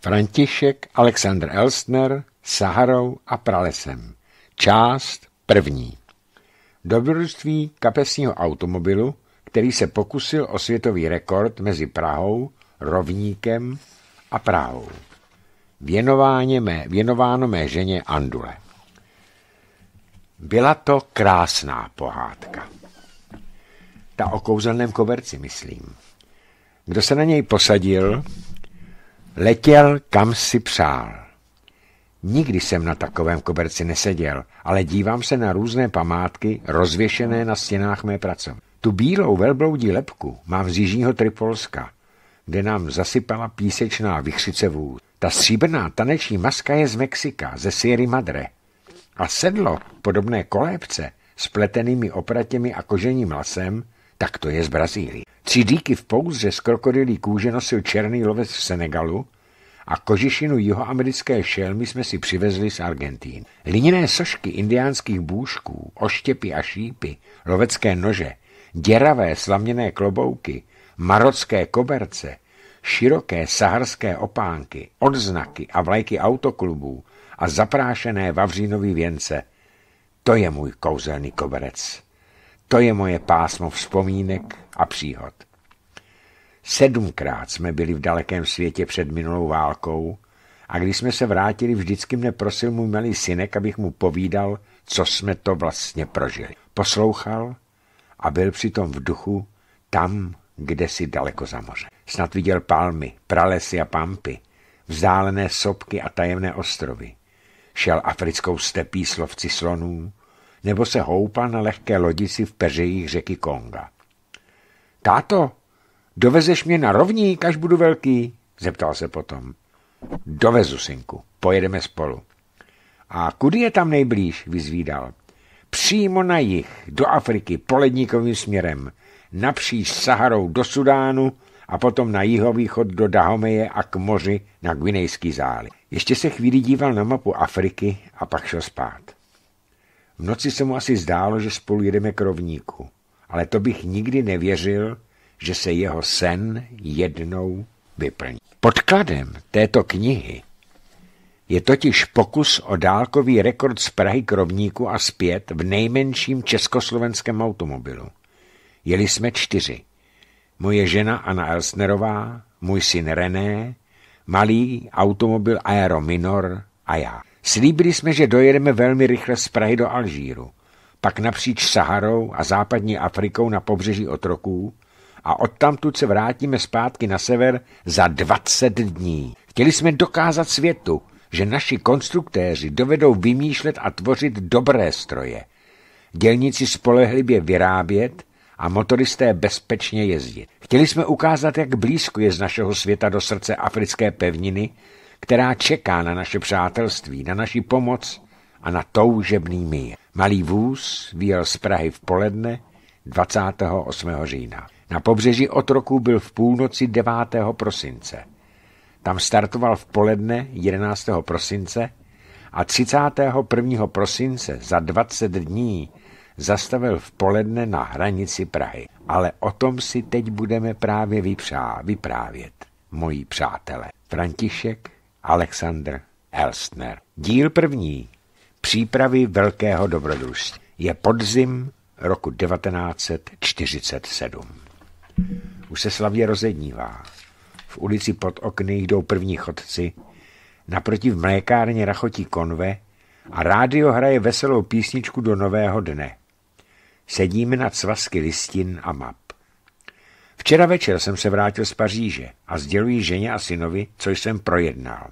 František Alexander Elstner Saharou a pralesem. Část první. Dobrodružství kapesního automobilu, který se pokusil o světový rekord mezi Prahou, Rovníkem a Prahou. Věnováně mé, věnováno mé ženě Andule. Byla to krásná pohádka. Ta o kouzelném koberci, myslím. Kdo se na něj posadil, Letěl, kam si přál. Nikdy jsem na takovém koberci neseděl, ale dívám se na různé památky rozvěšené na stěnách mé pracovny. Tu bílou velbloudí lepku mám z jižního Tripolska, kde nám zasypala písečná vychřice vůd. Ta stříbrná taneční maska je z Mexika, ze Sierra Madre. A sedlo, podobné kolébce, s pletenými opratěmi a kožením lasem, tak to je z Brazílie. Tři díky v pouzdře z krokodilí kůže nosil černý lovec v Senegalu a kožišinu jihoamerické šelmy jsme si přivezli z Argentín. Liněné sošky indiánských bůžků, oštěpy a šípy, lovecké nože, děravé slaměné klobouky, marocké koberce, široké saharské opánky, odznaky a vlajky autoklubů a zaprášené vavřínový věnce. To je můj kouzelný koberec. To je moje pásmo vzpomínek a příhod. Sedmkrát jsme byli v dalekém světě před minulou válkou a když jsme se vrátili, vždycky mne prosil můj malý synek, abych mu povídal, co jsme to vlastně prožili. Poslouchal a byl přitom v duchu tam, kde si daleko za moře. Snad viděl palmy, pralesy a pampy, vzdálené sopky a tajemné ostrovy. Šel africkou stepí slovci slonů, nebo se houpa na lehké lodici v peřejích řeky Konga. Táto, dovezeš mě na rovník, až budu velký? zeptal se potom. Dovezu, synku, pojedeme spolu. A kudy je tam nejblíž, vyzvídal. Přímo na jih, do Afriky, poledníkovým směrem, napříč Saharou do Sudánu a potom na jihovýchod do Dahomeje a k moři na Gvinejský záliv. Ještě se chvíli díval na mapu Afriky a pak šel spát. V noci se mu asi zdálo, že spolu jedeme k rovníku, ale to bych nikdy nevěřil, že se jeho sen jednou vyplní. Podkladem této knihy je totiž pokus o dálkový rekord z Prahy k rovníku a zpět v nejmenším československém automobilu. Jeli jsme čtyři. Moje žena Anna Elsnerová, můj syn René, malý automobil Aero Minor a já. Slíbili jsme, že dojedeme velmi rychle z Prahy do Alžíru, pak napříč Saharou a západní Afrikou na pobřeží otroků a odtamtud se vrátíme zpátky na sever za 20 dní. Chtěli jsme dokázat světu, že naši konstruktéři dovedou vymýšlet a tvořit dobré stroje. Dělníci spolehlivě vyrábět a motoristé bezpečně jezdit. Chtěli jsme ukázat, jak blízko je z našeho světa do srdce africké pevniny která čeká na naše přátelství, na naši pomoc a na toužebný mír. Malý vůz vyjel z Prahy v poledne 28. října. Na pobřeží Otroku byl v půlnoci 9. prosince. Tam startoval v poledne 11. prosince a 31. prosince za 20 dní zastavil v poledne na hranici Prahy. Ale o tom si teď budeme právě vyprávět, moji přátelé. František Alexander Elstner. Díl první. Přípravy velkého dobrodružství. Je podzim roku 1947. Už se slavně rozednívá. V ulici pod okny jdou první chodci, naproti v mlékárně rachotí konve a rádio hraje veselou písničku do nového dne. Sedíme nad svazky listin a map. Včera večer jsem se vrátil z Paříže a sděluji ženě a synovi, co jsem projednal.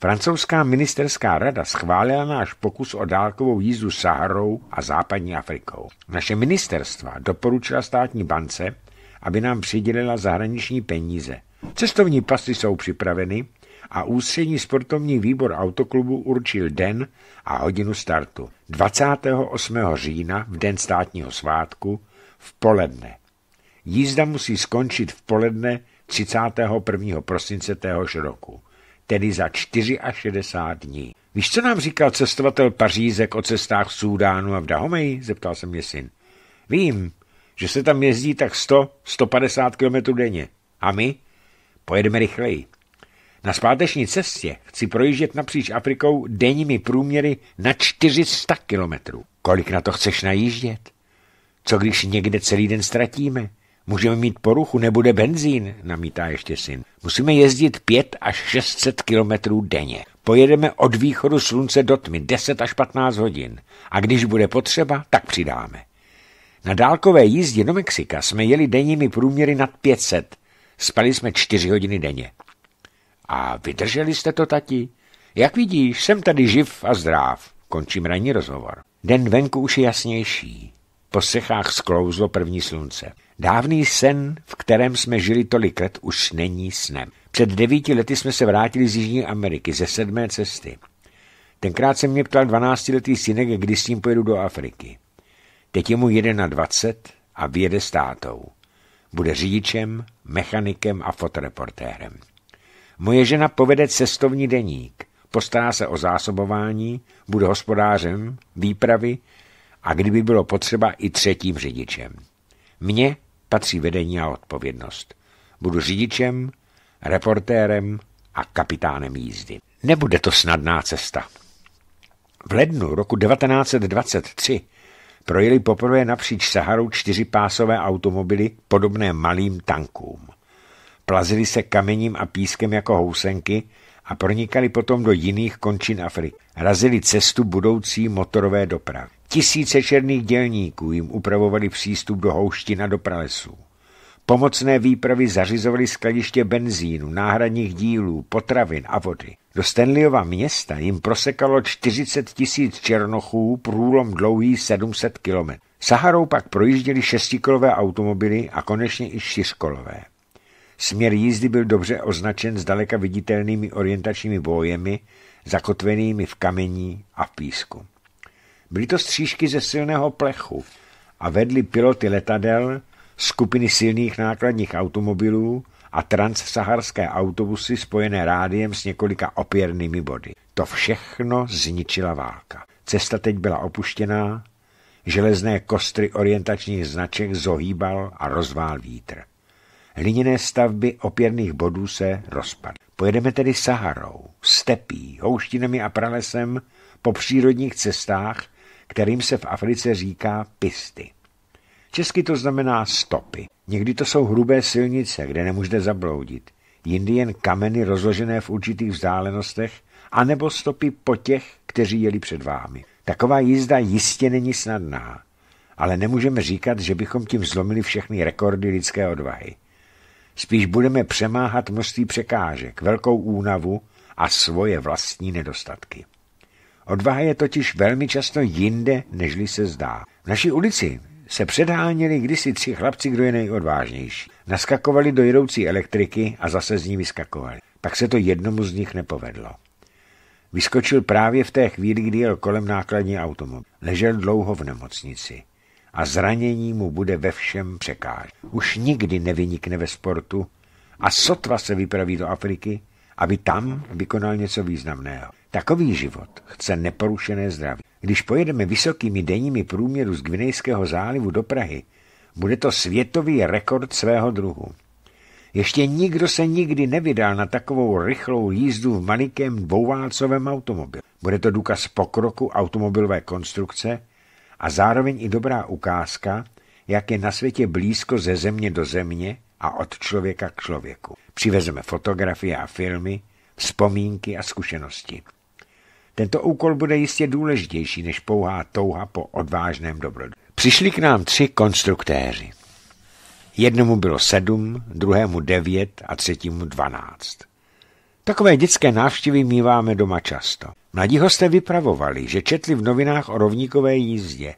Francouzská ministerská rada schválila náš pokus o dálkovou jízdu Saharou a západní Afrikou. Naše ministerstva doporučila státní bance, aby nám přidělila zahraniční peníze. Cestovní pasy jsou připraveny a ústřední sportovní výbor autoklubu určil den a hodinu startu. 28. října, v den státního svátku, v poledne. Jízda musí skončit v poledne 31. prosince téhož roku, tedy za 64 dní. Víš, co nám říkal cestovatel Pařízek o cestách v Súdánu a v Dahomeji? Zeptal se mě syn. Vím, že se tam jezdí tak 100-150 km denně. A my? Pojedeme rychleji. Na zpáteční cestě chci projíždět napříč Afrikou denními průměry na 400 kilometrů. Kolik na to chceš najíždět? Co když někde celý den ztratíme? Můžeme mít poruchu, nebude benzín, namítá ještě syn. Musíme jezdit 5 až 600 kilometrů denně. Pojedeme od východu slunce do tmy 10 až 15 hodin. A když bude potřeba, tak přidáme. Na dálkové jízdě do Mexika jsme jeli denními průměry nad 500. Spali jsme 4 hodiny denně. A vydrželi jste to, tati? Jak vidíš, jsem tady živ a zdrav. Končím ranní rozhovor. Den venku už je jasnější. Po sechách sklouzlo první slunce. Dávný sen, v kterém jsme žili tolik let, už není snem. Před devíti lety jsme se vrátili z Jižní Ameriky, ze sedmé cesty. Tenkrát se mě ptal dvanáctiletý synek, kdy s ním pojedu do Afriky. Teď je mu dvacet a vyjede s tátou. Bude řidičem, mechanikem a fotoreportérem. Moje žena povede cestovní deník, postará se o zásobování, bude hospodářem, výpravy a kdyby bylo potřeba i třetím řidičem. Mně patří vedení a odpovědnost. Budu řidičem, reportérem a kapitánem jízdy. Nebude to snadná cesta. V lednu roku 1923 projeli poprvé napříč Saharou čtyřipásové automobily podobné malým tankům. Plazili se kamením a pískem jako housenky a pronikali potom do jiných končin Afriky. Razili cestu budoucí motorové dopravy. Tisíce černých dělníků jim upravovali přístup do houština do pralesů. Pomocné výpravy zařizovaly skladiště benzínu, náhradních dílů, potravin a vody. Do Stanleyova města jim prosekalo 40 tisíc černochů průlom dlouhý 700 km. Saharou pak projížděly šestikolové automobily a konečně i čtyřkolové. Směr jízdy byl dobře označen zdaleka viditelnými orientačními bojemi, zakotvenými v kamení a v písku. Byly to střížky ze silného plechu a vedly piloty letadel, skupiny silných nákladních automobilů a transsaharské autobusy spojené rádiem s několika opěrnými body. To všechno zničila válka. Cesta teď byla opuštěná, železné kostry orientačních značek zohýbal a rozvál vítr. Hliněné stavby opěrných bodů se rozpadly. Pojedeme tedy Saharou, stepí, houštinami a pralesem po přírodních cestách, kterým se v Africe říká pisty. Česky to znamená stopy. Někdy to jsou hrubé silnice, kde nemůžete zabloudit. Jindy jen kameny rozložené v určitých vzdálenostech, anebo stopy po těch, kteří jeli před vámi. Taková jízda jistě není snadná, ale nemůžeme říkat, že bychom tím zlomili všechny rekordy lidské odvahy. Spíš budeme přemáhat množství překážek, velkou únavu a svoje vlastní nedostatky. Odvaha je totiž velmi často jinde, nežli se zdá. V naší ulici se předháněli kdysi tři chlapci, kdo je nejodvážnější. Naskakovali do jedoucí elektriky a zase z ní vyskakovali. Pak se to jednomu z nich nepovedlo. Vyskočil právě v té chvíli, kdy jel kolem nákladní automobil. Ležel dlouho v nemocnici a zranění mu bude ve všem překáž. Už nikdy nevynikne ve sportu a sotva se vypraví do Afriky, aby tam vykonal něco významného. Takový život chce neporušené zdraví. Když pojedeme vysokými denními průměru z Gvinejského zálivu do Prahy, bude to světový rekord svého druhu. Ještě nikdo se nikdy nevydal na takovou rychlou jízdu v malikém dvouválcovém automobilu. Bude to důkaz pokroku automobilové konstrukce a zároveň i dobrá ukázka, jak je na světě blízko ze země do země a od člověka k člověku. Přivezeme fotografie a filmy, vzpomínky a zkušenosti. Tento úkol bude jistě důležitější než pouhá touha po odvážném dobrodu. Přišli k nám tři konstruktéři. Jednomu bylo sedm, druhému devět a třetímu dvanáct. Takové dětské návštěvy míváme doma často. Mladí hosté vypravovali, že četli v novinách o rovníkové jízdě.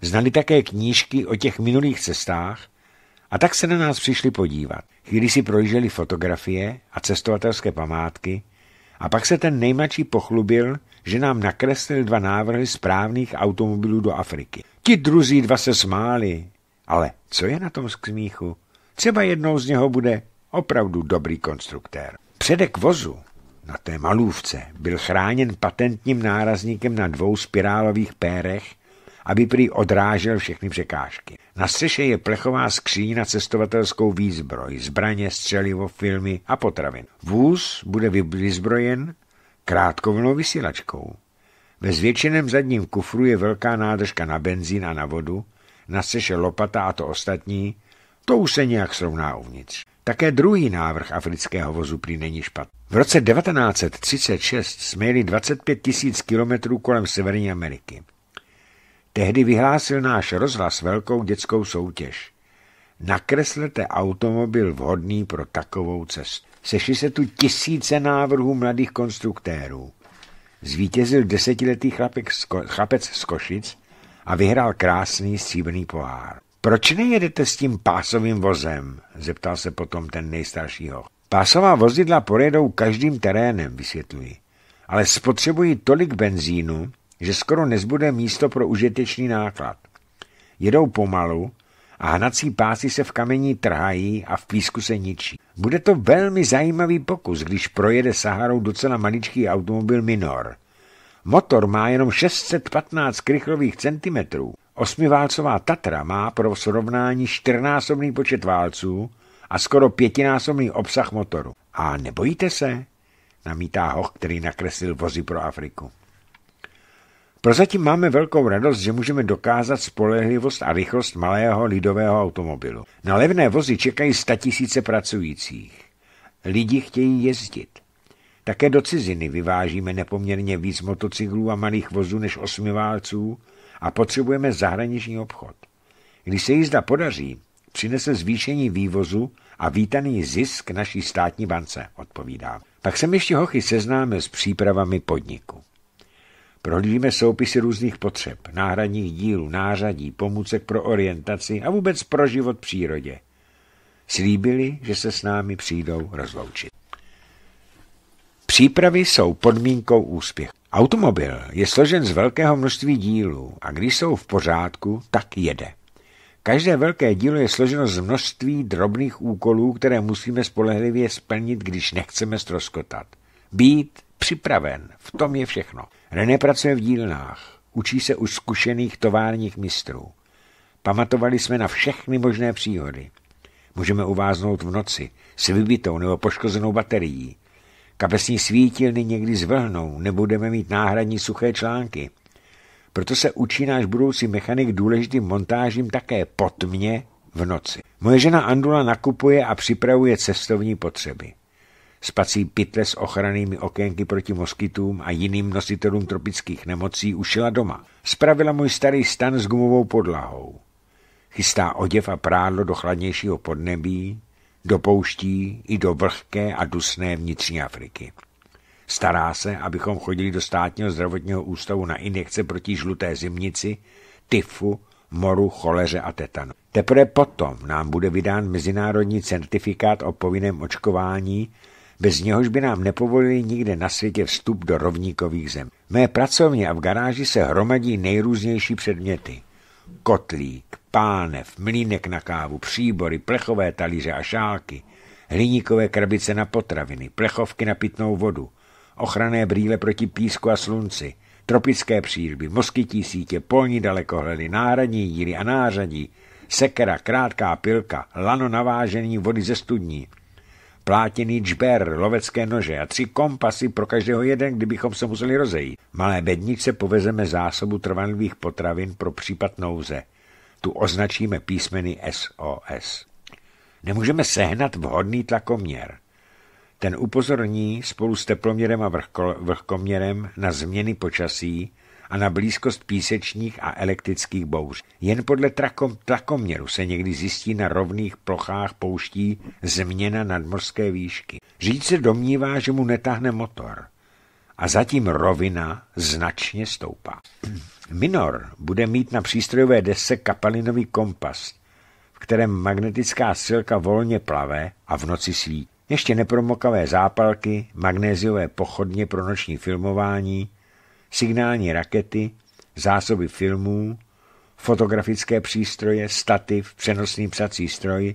Znali také knížky o těch minulých cestách a tak se na nás přišli podívat. Chvíli si projížděli fotografie a cestovatelské památky a pak se ten nejmladší pochlubil, že nám nakreslil dva návrhy správných automobilů do Afriky. Ti druzí dva se smáli. Ale co je na tom z smíchu? Třeba jednou z něho bude opravdu dobrý konstruktér. Předek vozu na té malůvce byl chráněn patentním nárazníkem na dvou spirálových pérech aby prý odrážel všechny překážky. Na střeše je plechová skříň na cestovatelskou výzbroj, zbraně, střelivo, filmy a potravin. Vůz bude vyzbrojen krátkovlnou vysílačkou. Ve zvětšeném zadním kufru je velká nádržka na benzín a na vodu, na střeše lopata a to ostatní, to už se nějak srovná uvnitř. Také druhý návrh afrického vozu prý není špatný. V roce 1936 jsme jeli 25 tisíc kilometrů kolem Severní Ameriky. Tehdy vyhlásil náš rozhlas velkou dětskou soutěž. Nakreslete automobil vhodný pro takovou cestu. Sešly se tu tisíce návrhů mladých konstruktérů. Zvítězil desetiletý chlapec z Košic a vyhrál krásný stříbrný pohár. Proč nejedete s tím pásovým vozem? zeptal se potom ten nejstaršího. Pásová vozidla pojedou každým terénem, vysvětluji, ale spotřebují tolik benzínu, že skoro nezbude místo pro užitečný náklad. Jedou pomalu a hnací pásy se v kamení trhají a v písku se ničí. Bude to velmi zajímavý pokus, když projede Saharou docela maličký automobil Minor. Motor má jenom 615 krychlových centimetrů. Osmiválcová Tatra má pro srovnání čtrnásobný počet válců a skoro pětinásobný obsah motoru. A nebojíte se? Namítá hoch, který nakreslil vozy pro Afriku. Prozatím máme velkou radost, že můžeme dokázat spolehlivost a rychlost malého lidového automobilu. Na levné vozy čekají tisíce pracujících. Lidi chtějí jezdit. Také do ciziny vyvážíme nepoměrně víc motocyklů a malých vozů než osmiválců a potřebujeme zahraniční obchod. Když se jízda podaří, přinese zvýšení vývozu a vítaný zisk naší státní bance, odpovídá. Pak jsem ještě hochy seznáme s přípravami podniku. Prohlížíme soupisy různých potřeb, náhradních dílů, nářadí, pomůcek pro orientaci a vůbec pro život v přírodě. Slíbili, že se s námi přijdou rozloučit. Přípravy jsou podmínkou úspěchu. Automobil je složen z velkého množství dílů a když jsou v pořádku, tak jede. Každé velké dílo je složeno z množství drobných úkolů, které musíme spolehlivě splnit, když nechceme stroskotat. Být připraven, v tom je všechno. René pracuje v dílnách, učí se už zkušených továrních mistrů. Pamatovali jsme na všechny možné příhody. Můžeme uváznout v noci s vybitou nebo poškozenou baterií. Kapesní svítilny někdy zvlhnou, nebudeme mít náhradní suché články. Proto se učí náš budoucí mechanik důležitým montážím také potmě v noci. Moje žena Andula nakupuje a připravuje cestovní potřeby spací pytle s ochrannými okénky proti moskytům a jiným nositelům tropických nemocí ušila doma. Spravila můj starý stan s gumovou podlahou. Chystá oděv a prádlo do chladnějšího podnebí, do pouští i do vlhké a dusné vnitřní Afriky. Stará se, abychom chodili do státního zdravotního ústavu na injekce proti žluté zimnici, tyfu, moru, choleře a tetanu. Teprve potom nám bude vydán mezinárodní certifikát o povinném očkování bez něhož by nám nepovolili nikde na světě vstup do rovníkových zem. mé pracovně a v garáži se hromadí nejrůznější předměty. Kotlík, pánev, mlínek na kávu, příbory, plechové talíře a šálky, hliníkové krabice na potraviny, plechovky na pitnou vodu, ochranné brýle proti písku a slunci, tropické přírby, moskytí sítě, polní dalekohledy, náhradní díry a nářadí, sekera, krátká pilka, lano navážení vody ze studní, plátěný džber, lovecké nože a tři kompasy pro každého jeden, kdybychom se museli rozejít. Malé bednice povezeme zásobu trvanlivých potravin pro případ nouze. Tu označíme písmeny SOS. Nemůžeme sehnat vhodný tlakoměr. Ten upozorní spolu s teploměrem a vlhkoměrem na změny počasí, a na blízkost písečních a elektrických bouř. Jen podle trakom, tlakoměru se někdy zjistí na rovných plochách pouští změna nadmorské výšky. Řidič se domnívá, že mu netáhne motor a zatím rovina značně stoupá. Minor bude mít na přístrojové desce kapalinový kompas, v kterém magnetická silka volně plave a v noci svítí. Ještě nepromokavé zápalky, magnéziové pochodně pro noční filmování, signální rakety, zásoby filmů, fotografické přístroje, stativ, přenosný psací stroj,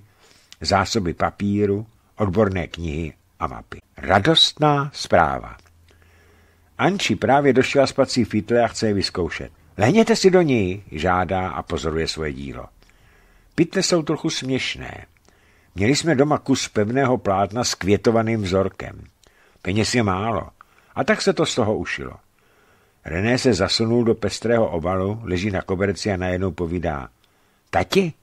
zásoby papíru, odborné knihy a mapy. Radostná zpráva. Anči právě došla z pací fitle a chce je vyzkoušet. Lehněte si do ní, žádá a pozoruje svoje dílo. Pytle jsou trochu směšné. Měli jsme doma kus pevného plátna s květovaným vzorkem. Peněz je málo. A tak se to z toho ušilo. René se zasunul do pestrého obalu, leží na koberci a najednou povídá. Tati,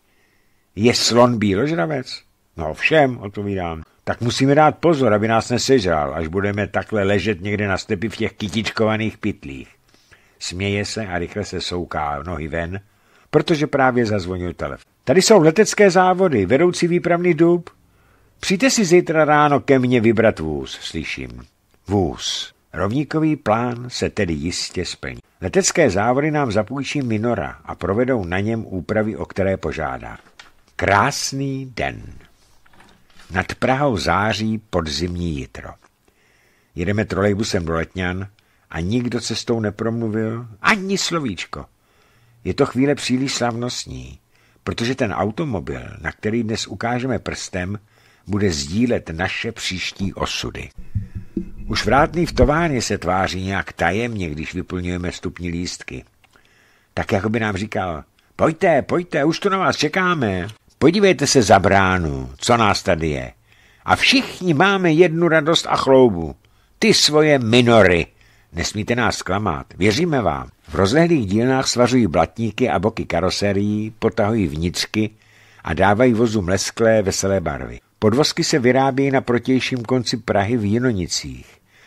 je slon bíložravec? No všem, odpovídám. Tak musíme dát pozor, aby nás nesežral, až budeme takhle ležet někde na stepi v těch kytičkovaných pytlích. Směje se a rychle se souká nohy ven, protože právě zazvonil telefon. Tady jsou letecké závody, vedoucí výpravný dub. Přijďte si zítra ráno ke mně vybrat vůz, slyším. Vůz. Rovníkový plán se tedy jistě splní. Letecké závody nám zapůjčí Minora a provedou na něm úpravy, o které požádá. Krásný den. Nad Prahou září podzimní jitro. Jedeme trolejbusem do Letňan a nikdo cestou nepromluvil ani slovíčko. Je to chvíle příliš slavnostní, protože ten automobil, na který dnes ukážeme prstem, bude sdílet naše příští osudy. Už vrátný v továrně se tváří nějak tajemně, když vyplňujeme stupní lístky. Tak jako by nám říkal, pojďte, pojďte, už tu na vás čekáme. Podívejte se za bránu, co nás tady je. A všichni máme jednu radost a chloubu. Ty svoje minory. Nesmíte nás klamat, věříme vám. V rozlehlých dílnách svařují blatníky a boky karoserií, potahují vnitřky a dávají vozu lesklé, veselé barvy. Podvozky se vyrábějí na protějším konci Prahy v Jinonicích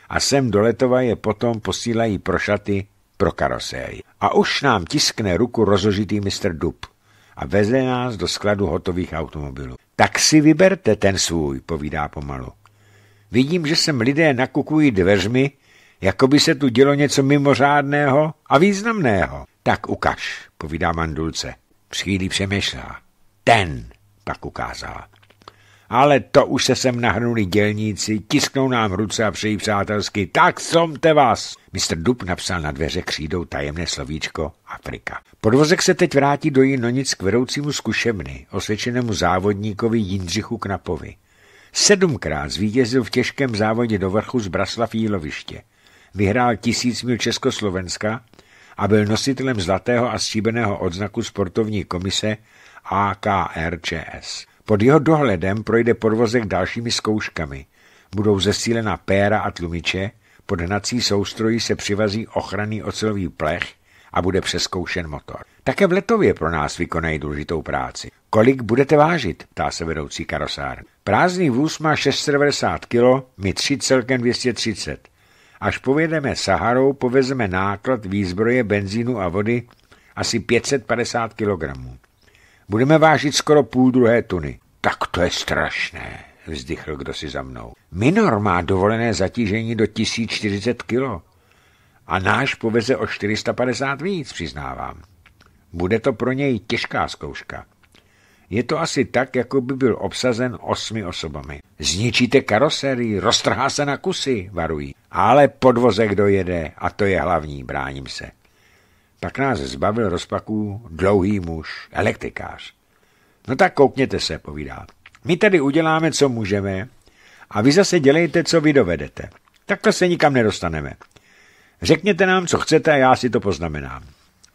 a sem do Letova je potom posílají pro šaty pro karoséry. A už nám tiskne ruku rozložitý mistr Dub a veze nás do skladu hotových automobilů. Tak si vyberte ten svůj, povídá pomalu. Vidím, že sem lidé nakukují dveřmi, jako by se tu dělo něco mimořádného a významného. Tak ukaž, povídá mandulce. Při chvíli přemýšlá. Ten, pak ukázala. Ale to už se sem nahnuli dělníci, tisknou nám ruce a přejí přátelsky. Tak somte vás! Mr. Dub napsal na dveře křídou tajemné slovíčko Afrika. Podvozek se teď vrátí do Jinonic k vedoucímu zkušebny, osvědčenému závodníkovi Jindřichu Knapovi. Sedmkrát zvítězil v těžkém závodě do vrchu z Braslav Jíloviště. Vyhrál tisíc mil Československa a byl nositelem zlatého a stříbeného odznaku sportovní komise AKRČS. Pod jeho dohledem projde podvozek dalšími zkouškami. Budou zesílena péra a tlumiče, pod hnací soustrojí se přivazí ochranný ocelový plech a bude přeskoušen motor. Také v letově pro nás vykonají důležitou práci. Kolik budete vážit? ptá se vedoucí karosár. Prázdný vůz má 690 kg, my tři celkem 230. Až povedeme Saharou, povezeme náklad výzbroje, benzínu a vody asi 550 kg. Budeme vážit skoro půl druhé tuny. Tak to je strašné, vzdychl kdo si za mnou. Minor má dovolené zatížení do 1040 kilo. A náš poveze o 450 víc, přiznávám. Bude to pro něj těžká zkouška. Je to asi tak, jako by byl obsazen osmi osobami. Zničíte karoserii, roztrhá se na kusy, varují. Ale podvozek dojede a to je hlavní, bráním se. Pak nás zbavil rozpaků dlouhý muž, elektrikář. No tak koukněte se, povídá. My tady uděláme, co můžeme a vy zase dělejte, co vy dovedete. Takhle se nikam nedostaneme. Řekněte nám, co chcete a já si to poznamenám.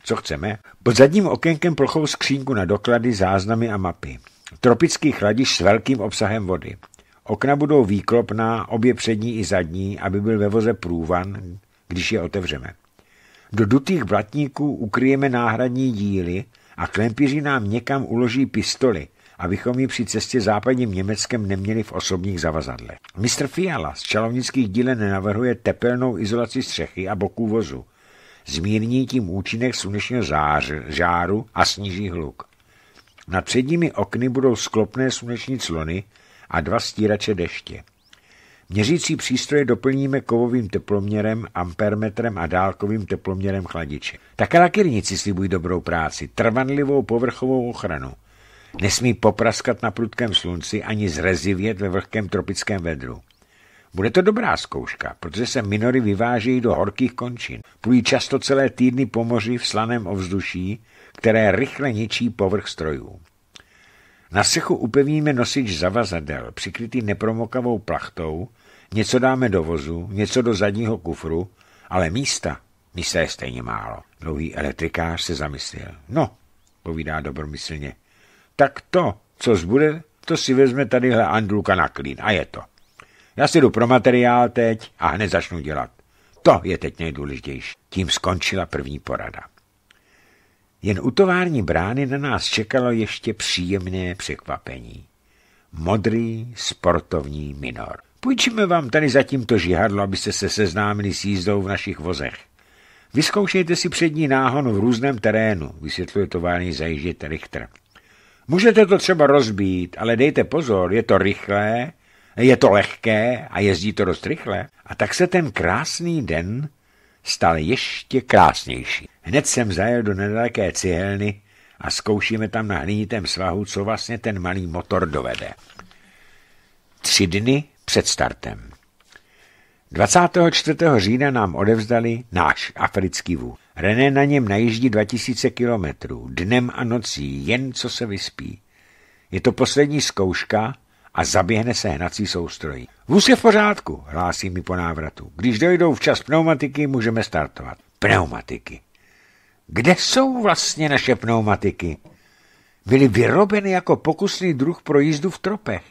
Co chceme? Pod zadním okénkem plochou skřínku na doklady, záznamy a mapy. Tropický chladiš s velkým obsahem vody. Okna budou výklopná, obě přední i zadní, aby byl ve voze průvan, když je otevřeme. Do dutých blatníků ukryjeme náhradní díly a klempiři nám někam uloží pistoli, abychom ji při cestě západním Německem neměli v osobních zavazadlech. Mistr Fiala z čalovnických dílen navrhuje tepelnou izolaci střechy a boků vozu. Zmírní tím účinek slunečního zář, žáru a sníží hluk. Nad předními okny budou sklopné sluneční clony a dva stírače deště. Měřící přístroje doplníme kovovým teploměrem, ampermetrem a dálkovým teploměrem chladiče. Také lakirníci slibují dobrou práci, trvanlivou povrchovou ochranu. Nesmí popraskat na prudkém slunci ani zrezivět ve vlhkém tropickém vedru. Bude to dobrá zkouška, protože se minory vyvážejí do horkých končin. Plují často celé týdny po moři v slaném ovzduší, které rychle ničí povrch strojů. Na sechu upevníme nosič zavazadel, přikrytý nepromokavou plachtou, Něco dáme do vozu, něco do zadního kufru, ale místa, místa je stejně málo. Dlouhý elektrikář se zamyslil. No, povídá dobromyslně, tak to, co zbude, to si vezme tadyhle Andulka na klín a je to. Já si jdu pro materiál teď a hned začnu dělat. To je teď nejdůležitější. Tím skončila první porada. Jen u tovární brány na nás čekalo ještě příjemné překvapení. Modrý sportovní minor. Půjčíme vám tady zatím to žihadlo, abyste se seznámili s jízdou v našich vozech. Vyzkoušejte si přední náhon v různém terénu, vysvětluje tovární zajíždět Richter. Můžete to třeba rozbít, ale dejte pozor, je to rychlé, je to lehké a jezdí to dost rychle. A tak se ten krásný den stal ještě krásnější. Hned jsem zajel do nedaleké cihelny a zkoušíme tam na hnítém svahu, co vlastně ten malý motor dovede. Tři dny před startem. 24. října nám odevzdali náš africký vůz. René na něm najíždí 2000 kilometrů, dnem a nocí, jen co se vyspí. Je to poslední zkouška a zaběhne se hnací soustrojí. Vůz je v pořádku, hlásí mi po návratu. Když dojdou včas pneumatiky, můžeme startovat. Pneumatiky. Kde jsou vlastně naše pneumatiky? Byly vyrobeny jako pokusný druh pro jízdu v tropech.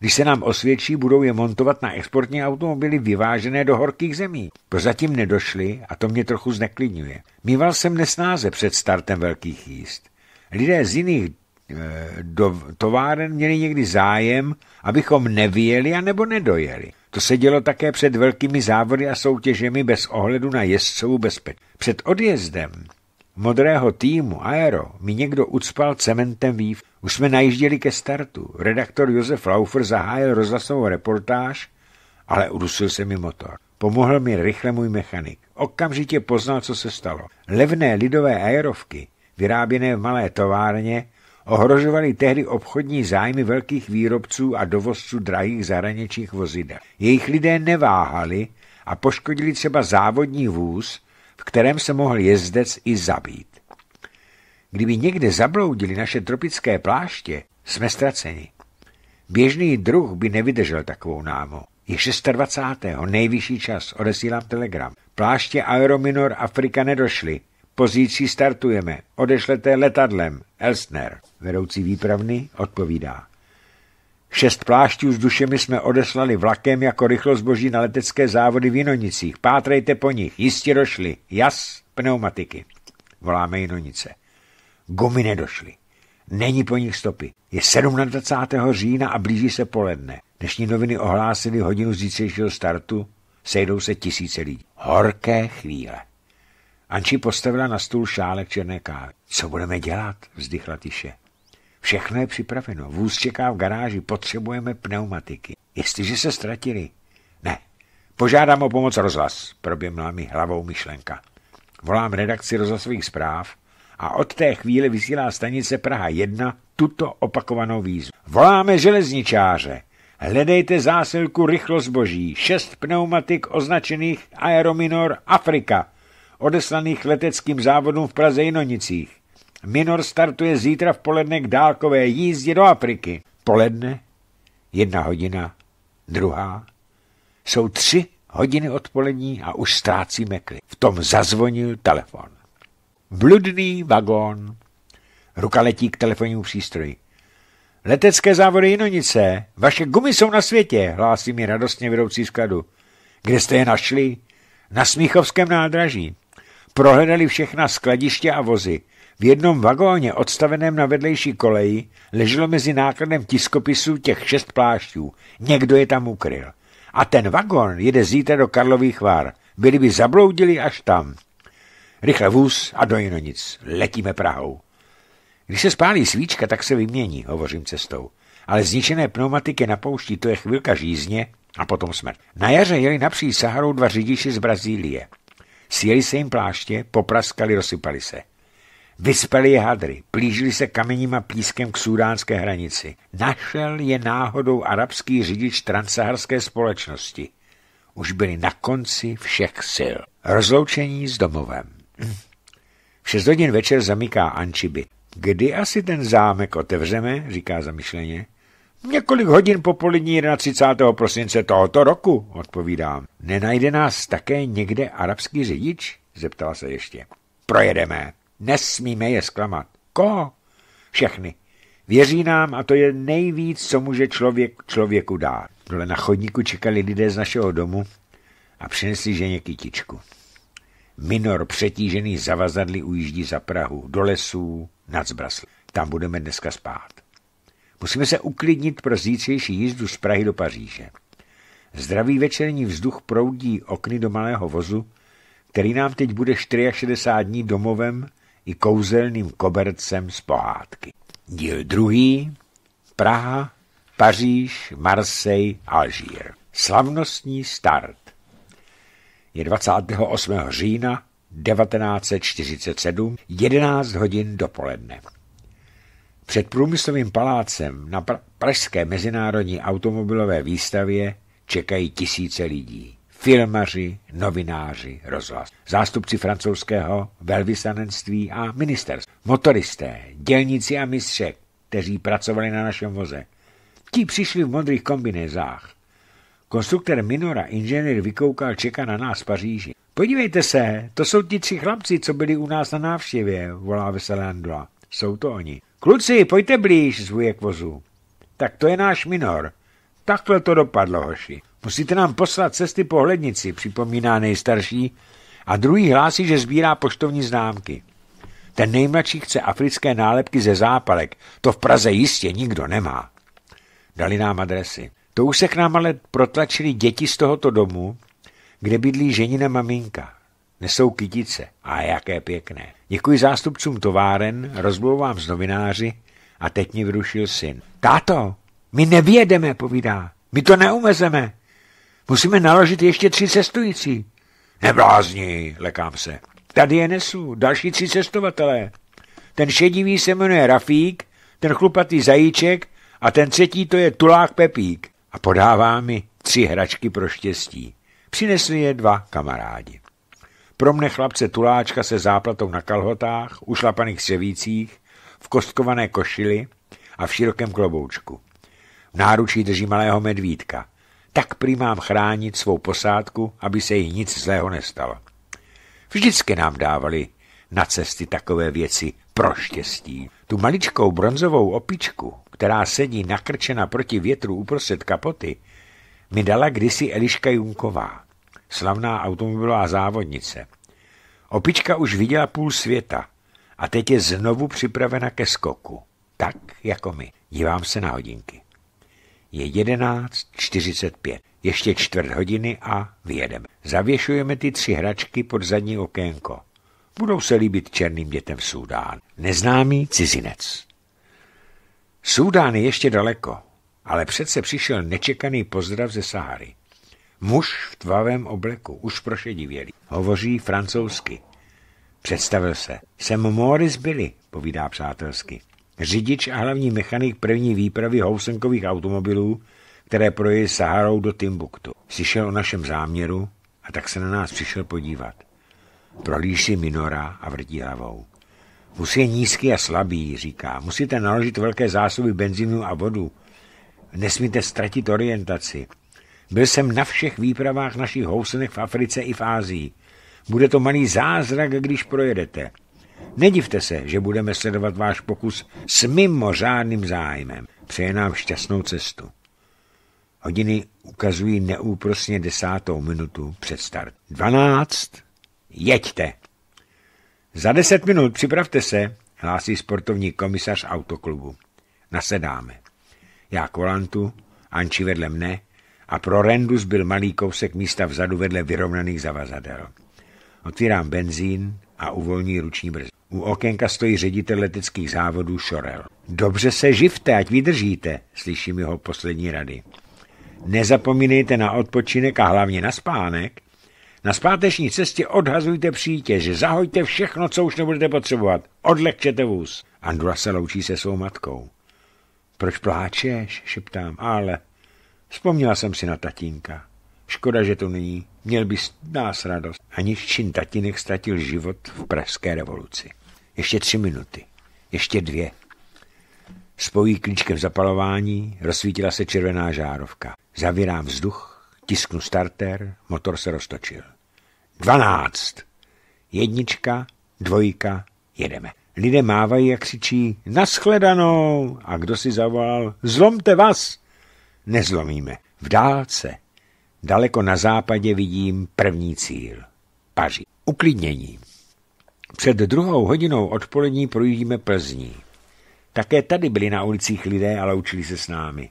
Když se nám osvědčí, budou je montovat na exportní automobily vyvážené do horkých zemí. Prozatím nedošli a to mě trochu zneklidňuje. Mýval jsem nesnáze před startem velkých jíst. Lidé z jiných e, do, továren měli někdy zájem, abychom nevyjeli a nebo nedojeli. To se dělo také před velkými závody a soutěžemi bez ohledu na jezdcovou bezpečnost. Před odjezdem modrého týmu Aero mi někdo ucpal cementem výv. Už jsme najížděli ke startu. Redaktor Josef Laufer zahájil rozhlasovou reportáž, ale udusil se mi motor. Pomohl mi rychle můj mechanik. Okamžitě poznal, co se stalo. Levné lidové aerovky, vyráběné v malé továrně, ohrožovaly tehdy obchodní zájmy velkých výrobců a dovozců drahých zahraničních vozidel. Jejich lidé neváhali a poškodili třeba závodní vůz, kterém se mohl jezdec i zabít. Kdyby někde zabloudili naše tropické pláště, jsme ztraceni. Běžný druh by nevydržel takovou námo. Je 26. nejvyšší čas, odesílám telegram. Pláště Aerominor Afrika nedošly. Pozící startujeme. Odešlete letadlem. Elsner, vedoucí výpravny, odpovídá. Šest plášťů s dušemi jsme odeslali vlakem jako rychlost boží na letecké závody v Jinonicích. Pátrejte po nich, jistě došli. Jas, pneumatiky. Voláme Jinonice. Gumy nedošly. Není po nich stopy. Je 27. října a blíží se poledne. Dnešní noviny ohlásily hodinu zítřejšího startu. Sejdou se tisíce lidí. Horké chvíle. Anči postavila na stůl šálek černé kávy. Co budeme dělat? vzdychla Tiše. Všechno je připraveno. Vůz čeká v garáži, potřebujeme pneumatiky. Jestliže se ztratili. Ne. Požádám o pomoc rozhlas, proběmla mi hlavou myšlenka. Volám redakci rozhlasových zpráv a od té chvíle vysílá stanice Praha 1 tuto opakovanou výzvu. Voláme železničáře. Hledejte zásilku rychlozboží. Šest pneumatik označených Aerominor Afrika, odeslaných leteckým závodům v Praze Jinonicích. Minor startuje zítra v poledne k dálkové jízdě do Afriky. Poledne, jedna hodina, druhá. Jsou tři hodiny odpolední a už ztrácíme klid. V tom zazvonil telefon. Bludný vagón. Ruka letí k telefonnímu přístroji. Letecké závody Jinonice. Vaše gumy jsou na světě, hlásí mi radostně vedoucí skladu. Kde jste je našli? Na Smíchovském nádraží. Prohledali všechna skladiště a vozy. V jednom vagóně odstaveném na vedlejší koleji leželo mezi nákladem tiskopisů těch šest plášťů. Někdo je tam ukryl. A ten vagón jede zítra do Karlových vár. Byli by zabloudili až tam. Rychle vůz a do Jinonic. Letíme Prahou. Když se spálí svíčka, tak se vymění, hovořím cestou. Ale zničené pneumatiky na poušti to je chvilka žízně a potom smrt. Na jaře jeli napříč Saharou dva řidiči z Brazílie. Sjeli se jim pláště, popraskali, rozsypali se. Vyspeli je hadry, plížili se kamením a pískem k sudánské hranici. Našel je náhodou arabský řidič transaharské společnosti. Už byli na konci všech sil. Rozloučení s domovem. V šest hodin večer zamyká Anči byt. Kdy asi ten zámek otevřeme, říká zamyšleně. Několik hodin po 31. prosince tohoto roku, odpovídám. Nenajde nás také někde arabský řidič? Zeptala se ještě. Projedeme. Nesmíme je zklamat. Ko? Všechny. Věří nám a to je nejvíc, co může člověk člověku dát. Dole na chodníku čekali lidé z našeho domu a přinesli ženě kytičku. Minor přetížený zavazadly ujíždí za Prahu, do lesů, nad zbrasl. Tam budeme dneska spát. Musíme se uklidnit pro zítřejší jízdu z Prahy do Paříže. Zdravý večerní vzduch proudí okny do malého vozu, který nám teď bude 64 dní domovem i kouzelným kobercem z pohádky. Díl druhý Praha, Paříž, Marseille, Alžír. Slavnostní start je 28. října 1947, 11 hodin dopoledne. Před průmyslovým palácem na Pražské mezinárodní automobilové výstavě čekají tisíce lidí filmaři, novináři, rozhlas, zástupci francouzského velvyslanectví a ministerstv, motoristé, dělníci a mistře, kteří pracovali na našem voze. Ti přišli v modrých kombinézách. Konstruktor Minora, inženýr, vykoukal čeka na nás v Paříži. Podívejte se, to jsou ti tři chlapci, co byli u nás na návštěvě, volá veselé Andula. Jsou to oni. Kluci, pojďte blíž, zvuje k vozu. Tak to je náš Minor. Takhle to dopadlo, hoši. Musíte nám poslat cesty po hlednici, připomíná nejstarší, a druhý hlásí, že sbírá poštovní známky. Ten nejmladší chce africké nálepky ze zápalek. To v Praze jistě nikdo nemá. Dali nám adresy. To už se k nám ale protlačili děti z tohoto domu, kde bydlí ženina maminka. Nesou kytice. A jaké pěkné. Děkuji zástupcům továren, rozmlouvám s novináři a teď mi vrušil syn. Táto, my nevědeme, povídá. My to neumezeme. Musíme naložit ještě tři cestující. Neblázni, lekám se. Tady je nesu, další tři cestovatelé. Ten šedivý se jmenuje Rafík, ten chlupatý zajíček a ten třetí to je Tulák Pepík. A podává mi tři hračky pro štěstí. Přinesli je dva kamarádi. Pro mne chlapce Tuláčka se záplatou na kalhotách, ušlapaných sevících, v kostkované košili a v širokém kloboučku. V náručí drží malého medvídka – tak prý mám chránit svou posádku, aby se jí nic zlého nestalo. Vždycky nám dávali na cesty takové věci pro štěstí. Tu maličkou bronzovou opičku, která sedí nakrčena proti větru uprostřed kapoty, mi dala kdysi Eliška Junková, slavná automobilová závodnice. Opička už viděla půl světa a teď je znovu připravena ke skoku. Tak jako my. Dívám se na hodinky. Je 11.45. Ještě čtvrt hodiny a vyjedeme. Zavěšujeme ty tři hračky pod zadní okénko. Budou se líbit černým dětem v Súdán. Neznámý cizinec. Súdán je ještě daleko, ale přece přišel nečekaný pozdrav ze Sahary. Muž v tvavém obleku, už prošedivělý, hovoří francouzsky. Představil se. Jsem Moris Billy, povídá přátelsky řidič a hlavní mechanik první výpravy housenkových automobilů, které projeli Saharou do Timbuktu. Slyšel o našem záměru a tak se na nás přišel podívat. Prohlíž si minora a vrtí hlavou. Vůz je nízký a slabý, říká. Musíte naložit velké zásoby benzínu a vodu. Nesmíte ztratit orientaci. Byl jsem na všech výpravách našich housenek v Africe i v Ázii. Bude to malý zázrak, když projedete. Nedivte se, že budeme sledovat váš pokus s mimořádným zájmem. Přeje nám šťastnou cestu. Hodiny ukazují neúprosně desátou minutu před start. Dvanáct. Jeďte. Za deset minut připravte se, hlásí sportovní komisař autoklubu. Nasedáme. Já k volantu, Anči vedle mne a pro Rendus byl malý kousek místa vzadu vedle vyrovnaných zavazadel. Otvírám benzín, a uvolní ruční brzy. U okénka stojí ředitel leteckých závodů Šorel. Dobře se živte, ať vydržíte, slyším jeho poslední rady. Nezapomínejte na odpočinek a hlavně na spánek. Na zpáteční cestě odhazujte přítěže, Zahojte všechno, co už nebudete potřebovat. Odlehčete vůz. Andra se loučí se svou matkou. Proč pláčeš? šeptám. Ale vzpomněla jsem si na tatínka. Škoda, že to není. Měl by nás radost. čin tatínek ztratil život v pražské revoluci. Ještě tři minuty. Ještě dvě. Spojí klíčkem zapalování, rozsvítila se červená žárovka. Zavírám vzduch, tisknu starter, motor se roztočil. Dvanáct! Jednička, dvojka, jedeme. Lidé mávají a křičí naschledanou a kdo si zavolal zlomte vás, nezlomíme. V dálce Daleko na západě vidím první cíl. Paří. Uklidnění. Před druhou hodinou odpolední projíždíme Plzní. Také tady byli na ulicích lidé a loučili se s námi.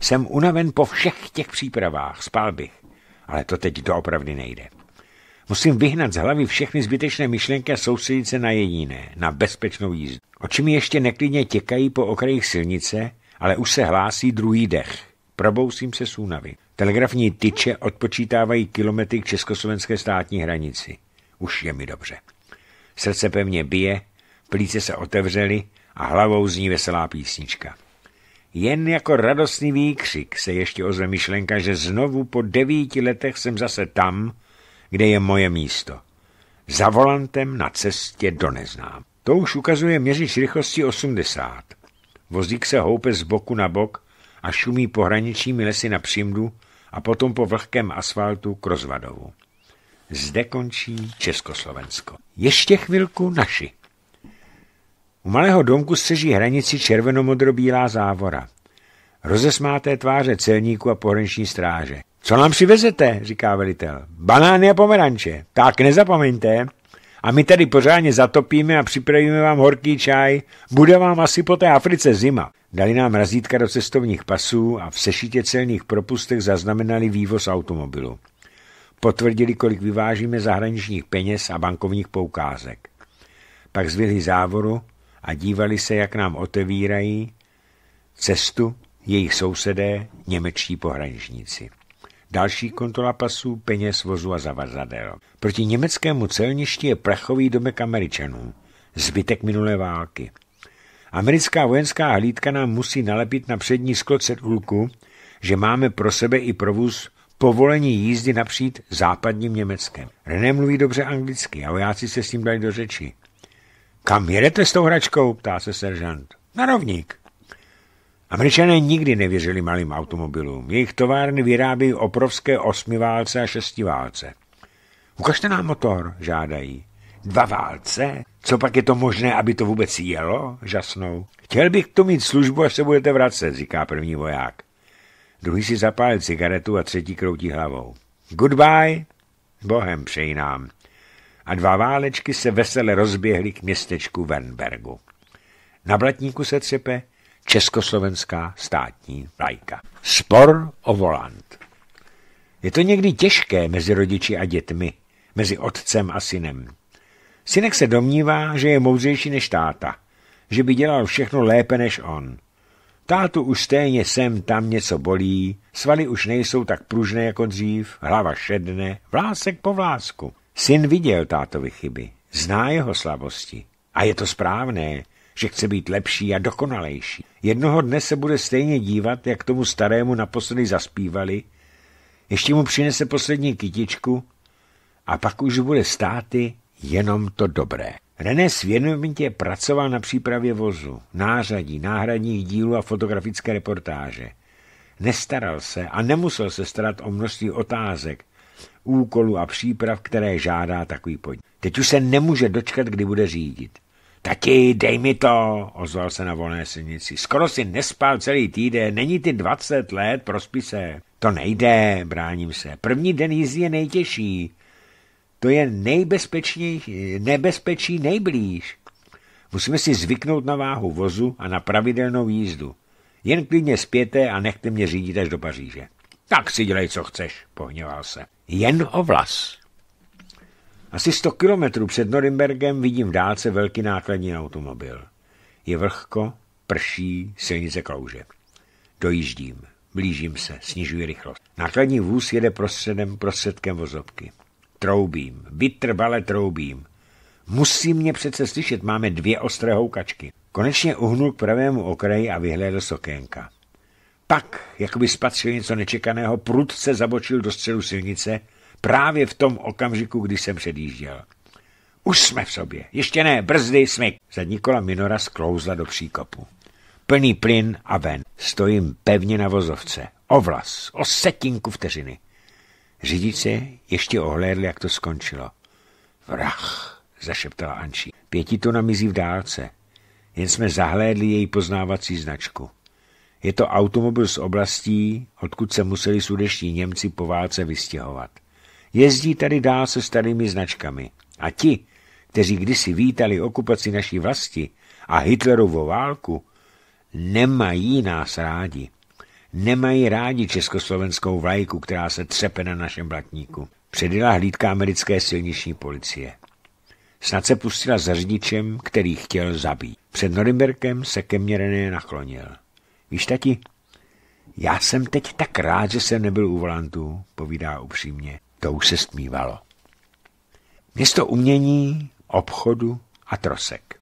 Jsem unaven po všech těch přípravách, Spal bych. Ale to teď doopravdy nejde. Musím vyhnat z hlavy všechny zbytečné myšlenky a soustředit se na jediné, na bezpečnou jízdu. Oči mi ještě neklidně těkají po okrajích silnice, ale už se hlásí druhý dech. Probousím se s únavy. Telegrafní tyče odpočítávají kilometry k československé státní hranici. Už je mi dobře. Srdce pevně bije, plíce se otevřely a hlavou zní veselá písnička. Jen jako radostný výkřik se ještě ozve myšlenka, že znovu po devíti letech jsem zase tam, kde je moje místo. Za volantem na cestě do neznám. To už ukazuje měřič rychlosti 80. Vozík se houpe z boku na bok a šumí pohraničními lesy na přímdu a potom po vlhkém asfaltu k Rozvadovu. Zde končí Československo. Ještě chvilku naši. U malého domku střeží hranici červenomodrobílá závora. Rozesmáté tváře celníku a pohraniční stráže. Co nám přivezete, říká velitel. Banány a pomeranče. Tak nezapomeňte. A my tady pořádně zatopíme a připravíme vám horký čaj. Bude vám asi po té Africe zima. Dali nám razítka do cestovních pasů a v sešitě celních propustech zaznamenali vývoz automobilu. Potvrdili, kolik vyvážíme zahraničních peněz a bankovních poukázek. Pak zvihli závoru a dívali se, jak nám otevírají cestu jejich sousedé, němečtí pohraničníci další kontrola pasů, peněz, vozu a zavazadel. Proti německému celništi je prachový domek Američanů, zbytek minulé války. Americká vojenská hlídka nám musí nalepit na přední sklo cedulku, že máme pro sebe i provoz povolení jízdy napřít západním Německem. René mluví dobře anglicky a vojáci se s ním dali do řeči. Kam jedete s tou hračkou? ptá se seržant. Na rovník. Američané nikdy nevěřili malým automobilům. Jejich továrny vyrábí obrovské osmiválce a šestiválce. Ukažte nám motor, žádají. Dva válce? Co pak je to možné, aby to vůbec jelo? Žasnou. Chtěl bych to mít službu, až se budete vracet, říká první voják. Druhý si zapálí cigaretu a třetí kroutí hlavou. Goodbye, bohem přeji nám. A dva válečky se vesele rozběhly k městečku Venbergu. Na blatníku se třepe, československá státní vlajka. Spor o volant. Je to někdy těžké mezi rodiči a dětmi, mezi otcem a synem. Synek se domnívá, že je moudřejší než táta, že by dělal všechno lépe než on. Tátu už stejně sem tam něco bolí, svaly už nejsou tak pružné jako dřív, hlava šedne, vlásek po vlásku. Syn viděl tátovi chyby, zná jeho slabosti. A je to správné, že chce být lepší a dokonalejší. Jednoho dne se bude stejně dívat, jak tomu starému naposledy zaspívali, ještě mu přinese poslední kytičku a pak už bude státy jenom to dobré. René svědomitě pracoval na přípravě vozu, nářadí, náhradních dílů a fotografické reportáže. Nestaral se a nemusel se starat o množství otázek, úkolů a příprav, které žádá takový podnik. Teď už se nemůže dočkat, kdy bude řídit. Tati, dej mi to, ozval se na volné silnici. Skoro si nespal celý týden, není ty 20 let, prospí se. To nejde, bráním se. První den jízdy je nejtěžší. To je nejbezpečnější, nebezpečí nejblíž. Musíme si zvyknout na váhu vozu a na pravidelnou jízdu. Jen klidně zpěte a nechte mě řídit až do Paříže. Tak si dělej, co chceš, pohněval se. Jen o vlas. Asi 100 kilometrů před Norimbergem vidím v dálce velký nákladní automobil. Je vlhko, prší, silnice klouže. Dojíždím, blížím se, snižuji rychlost. Nákladní vůz jede prostředem, prostředkem vozovky. Troubím, vytrvale troubím. Musí mě přece slyšet, máme dvě ostré houkačky. Konečně uhnul k pravému okraji a vyhlédl sokénka. Pak, jakoby spatřil něco nečekaného, prudce zabočil do středu silnice – právě v tom okamžiku, kdy jsem předjížděl. Už jsme v sobě. Ještě ne, brzdy, smyk. Zadní kola minora sklouzla do příkopu. Plný plyn a ven. Stojím pevně na vozovce. O vlas, o setinku vteřiny. Řidiče ještě ohlédli, jak to skončilo. Vrach, zašeptala Pěti to namizí v dálce. Jen jsme zahlédli její poznávací značku. Je to automobil z oblastí, odkud se museli sudeští Němci po válce vystěhovat. Jezdí tady dál se starými značkami. A ti, kteří kdysi vítali okupaci naší vlasti a Hitlerovu válku, nemají nás rádi. Nemají rádi československou vlajku, která se třepe na našem blatníku. Předila hlídka americké silniční policie. Snad se pustila za řidičem, který chtěl zabít. Před Norimberkem se ke mně René naklonil. Víš, tati, já jsem teď tak rád, že jsem nebyl u volantů, povídá upřímně. To už se stmívalo. Město umění, obchodu a trosek.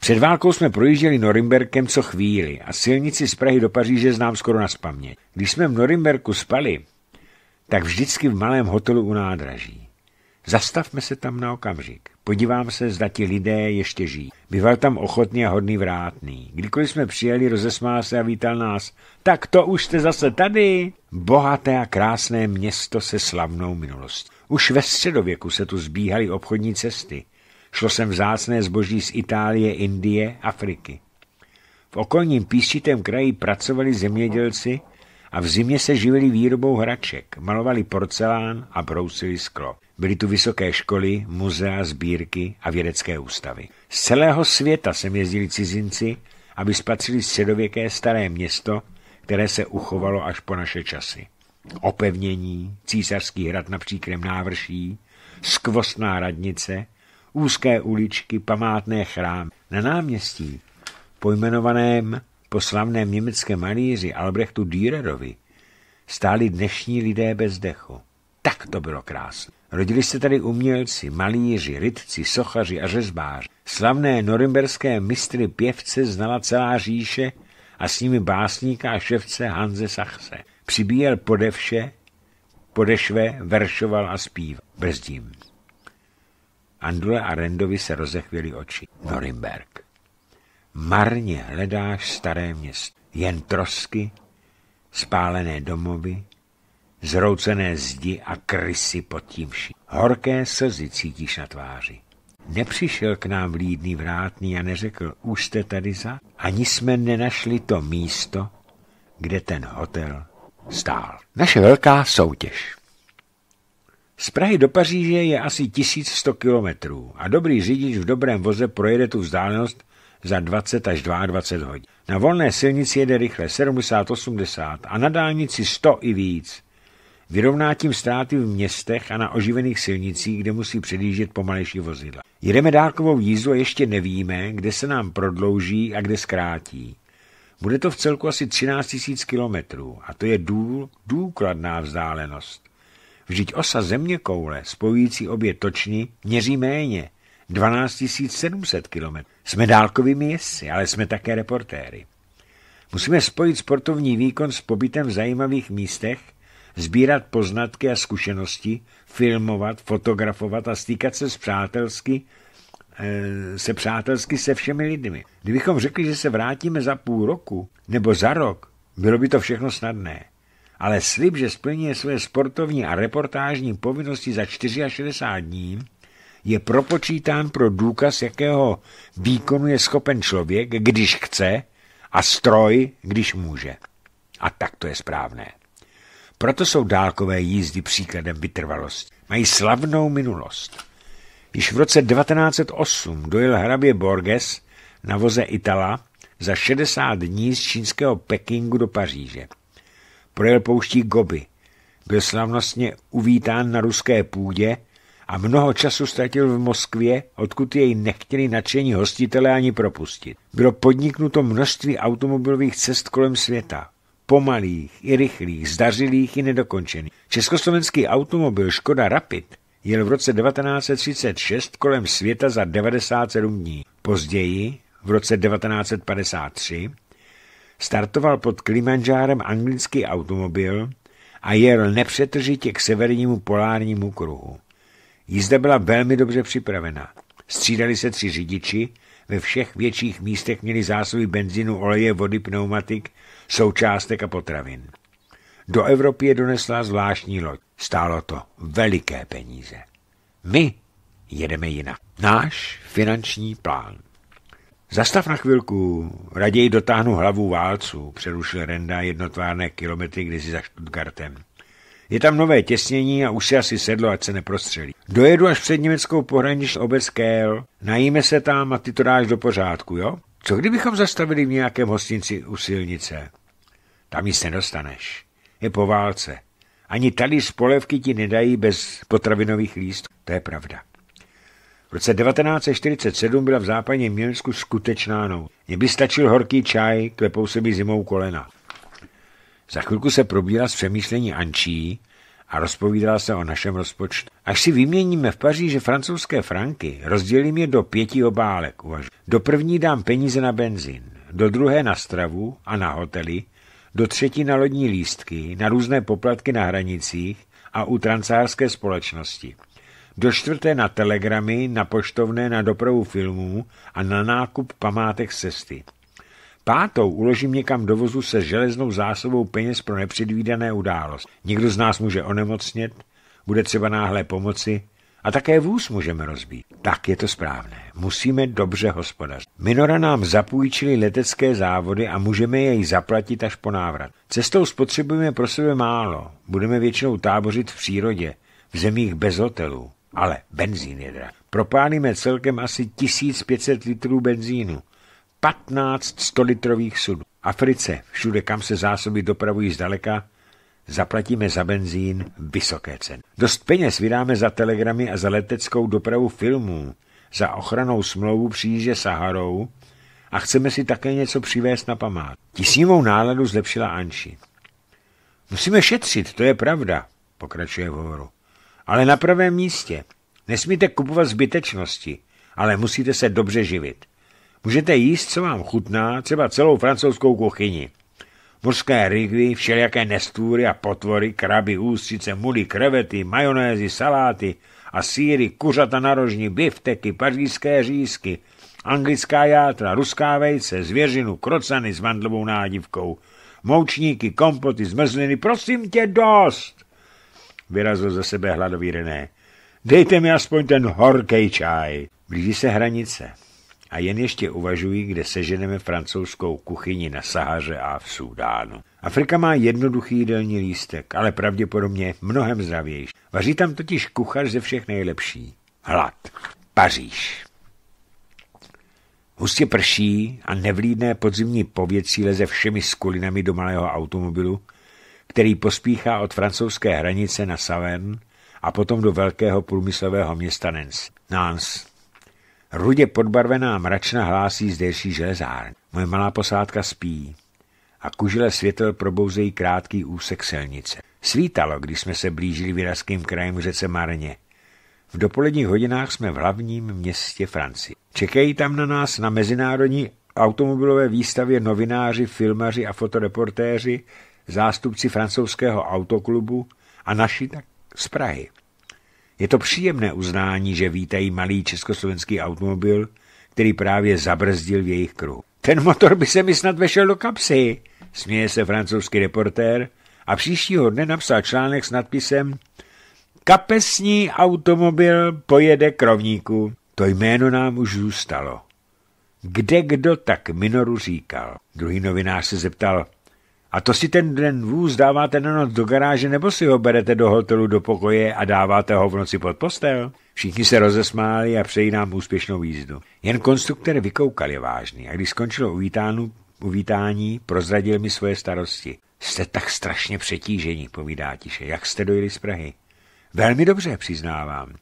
Před válkou jsme projížděli Norimberkem co chvíli a silnici z Prahy do Paříže znám skoro na spamě. Když jsme v Norimberku spali, tak vždycky v malém hotelu u nádraží. Zastavme se tam na okamžik. Podívám se, zda ti lidé ještě žijí. Býval tam ochotný a hodný vrátný. Kdykoliv jsme přijeli, rozesmál se a vítal nás. Tak to už jste zase tady! Bohaté a krásné město se slavnou minulostí. Už ve středověku se tu zbíhaly obchodní cesty. Šlo sem vzácné zboží z Itálie, Indie, Afriky. V okolním písčitém kraji pracovali zemědělci a v zimě se živili výrobou hraček, malovali porcelán a brousili sklo. Byly tu vysoké školy, muzea, sbírky a vědecké ústavy. Z celého světa sem jezdili cizinci, aby spatřili středověké staré město, které se uchovalo až po naše časy. Opevnění, císařský hrad na příkrem návrší, skvostná radnice, úzké uličky, památné chrámy. Na náměstí, pojmenovaném po slavném německém malíři Albrechtu Dürerovi, stáli dnešní lidé bez dechu. Tak to bylo krásné. Rodili se tady umělci, malíři, rytci, sochaři a řezbáři. Slavné norimberské mistry pěvce znala celá říše a s nimi básníka a ševce Hanze Sachse. Přibíjel podevše, podešve, veršoval a zpíval. Brzdím. Andule a Rendovi se rozechvěli oči. Norimberg. Marně hledáš staré město. Jen trosky, spálené domovy, zroucené zdi a krysy pod tím vším. Horké slzy cítíš na tváři. Nepřišel k nám vlídný vrátný a neřekl, už jste tady za? Ani jsme nenašli to místo, kde ten hotel stál. Naše velká soutěž. Z Prahy do Paříže je asi 1100 kilometrů a dobrý řidič v dobrém voze projede tu vzdálenost za 20 až 22 hodin. Na volné silnici jede rychle 70-80 a na dálnici 100 i víc. Vyrovná tím ztráty v městech a na oživených silnicích, kde musí předjíždět pomalejší vozidla. Jedeme dálkovou jízdu a ještě nevíme, kde se nám prodlouží a kde zkrátí. Bude to v celku asi 13 000 kilometrů a to je důl, důkladná vzdálenost. Vždyť osa země koule, spojující obě točny, měří méně, 12 700 kilometrů. Jsme dálkovými jezdci, ale jsme také reportéry. Musíme spojit sportovní výkon s pobytem v zajímavých místech sbírat poznatky a zkušenosti, filmovat, fotografovat a stýkat se s přátelsky, eh, se přátelsky se všemi lidmi. Kdybychom řekli, že se vrátíme za půl roku nebo za rok, bylo by to všechno snadné. Ale slib, že splní své sportovní a reportážní povinnosti za 64 dní, je propočítán pro důkaz, jakého výkonu je schopen člověk, když chce, a stroj, když může. A tak to je správné. Proto jsou dálkové jízdy příkladem vytrvalosti. Mají slavnou minulost. Již v roce 1908 dojel hrabě Borges na voze Itala za 60 dní z čínského Pekingu do Paříže. Projel pouští Gobi, byl slavnostně uvítán na ruské půdě a mnoho času ztratil v Moskvě, odkud jej nechtěli nadšení hostitele ani propustit. Bylo podniknuto množství automobilových cest kolem světa pomalých i rychlých, zdařilých i nedokončených. Československý automobil Škoda Rapid jel v roce 1936 kolem světa za 97 dní. Později, v roce 1953, startoval pod Klimanžárem anglický automobil a jel nepřetržitě k severnímu polárnímu kruhu. Jízda byla velmi dobře připravena. Střídali se tři řidiči, ve všech větších místech měli zásoby benzínu, oleje, vody, pneumatik, součástek a potravin. Do Evropy je donesla zvláštní loď. Stálo to veliké peníze. My jedeme jinak. Náš finanční plán. Zastav na chvilku, raději dotáhnu hlavu válců, přerušil Renda jednotvárné kilometry kdysi za Stuttgartem. Je tam nové těsnění a už si asi sedlo, ať se neprostřelí. Dojedu až před německou pohraniční obec Kél, najíme se tam a ty to dáš do pořádku, jo? Co kdybychom zastavili v nějakém hostinci u silnice? Tam nic nedostaneš. Je po válce. Ani tady z polevky ti nedají bez potravinových lístků. To je pravda. V roce 1947 byla v západním Německu skutečná nou. Mně by stačil horký čaj, klepou se mi zimou kolena. Za chvilku se probíral s přemýšlení Ančí a rozpovídala se o našem rozpočtu. Až si vyměníme v Paříži francouzské franky, rozdělím je do pěti obálek, Uvažu. Do první dám peníze na benzín, do druhé na stravu a na hotely, do třetí na lodní lístky, na různé poplatky na hranicích a u transářské společnosti. Do čtvrté na telegramy, na poštovné, na dopravu filmů a na nákup památek cesty. Pátou uložím někam do vozu se železnou zásobou peněz pro nepředvídané událost. Někdo z nás může onemocnit? bude třeba náhle pomoci a také vůz můžeme rozbít. Tak je to správné. Musíme dobře hospodařit. Minora nám zapůjčili letecké závody a můžeme jej zaplatit až po návrat. Cestou spotřebujeme pro sebe málo. Budeme většinou tábořit v přírodě, v zemích bez hotelů. Ale benzín je drahý. Propálíme celkem asi 1500 litrů benzínu. 15 stolitrových sudů. Africe, všude kam se zásoby dopravují zdaleka, zaplatíme za benzín vysoké ceny. Dost peněz vydáme za telegramy a za leteckou dopravu filmů, za ochranou smlouvu příže Saharou a chceme si také něco přivést na památ. Tisnivou náladu zlepšila Anči. Musíme šetřit, to je pravda, pokračuje v hovoru. Ale na pravém místě. Nesmíte kupovat zbytečnosti, ale musíte se dobře živit. Můžete jíst, co vám chutná, třeba celou francouzskou kuchyni. Morské rygvy, všelijaké nestůry a potvory, kraby, ústřice, muly, krevety, majonézy, saláty a síry, kuřata na rožní, bifteky, pařížské řízky, anglická játra, ruská vejce, zvěřinu, krocany s mandlovou nádivkou, moučníky, kompoty, zmrzliny, prosím tě dost, vyrazil ze sebe hladový René. Dejte mi aspoň ten horkej čaj. Blíží se hranice a jen ještě uvažují, kde seženeme francouzskou kuchyni na Sahaře a v Súdánu. Afrika má jednoduchý jídelní lístek, ale pravděpodobně mnohem zdravější. Vaří tam totiž kuchař ze všech nejlepší. Hlad. Paříž. Hustě prší a nevlídné podzimní pověcí leze všemi skulinami do malého automobilu, který pospíchá od francouzské hranice na Savern a potom do velkého průmyslového města Nance. Rudě podbarvená mračna hlásí zdejší železárně. Moje malá posádka spí a kužile světel probouzejí krátký úsek silnice. Svítalo, když jsme se blížili výrazkým krajem řece Marně. V dopoledních hodinách jsme v hlavním městě Francie. Čekají tam na nás na mezinárodní automobilové výstavě novináři, filmaři a fotoreportéři, zástupci francouzského autoklubu a naši tak z Prahy. Je to příjemné uznání, že vítají malý československý automobil, který právě zabrzdil v jejich kruhu. Ten motor by se mi snad vešel do kapsy, směje se francouzský reportér a příštího dne napsal článek s nadpisem Kapesní automobil pojede k rovníku. To jméno nám už zůstalo. Kde kdo tak minoru říkal? Druhý novinář se zeptal – a to si ten den vůz dáváte na noc do garáže nebo si ho berete do hotelu do pokoje a dáváte ho v noci pod postel? Všichni se rozesmáli a přeji nám úspěšnou jízdu. Jen konstruktor vykoukal je vážný a když skončilo uvítánu, uvítání, prozradil mi svoje starosti. Jste tak strašně přetížení, povídá tiše, jak jste dojeli z Prahy. Velmi dobře, přiznávám.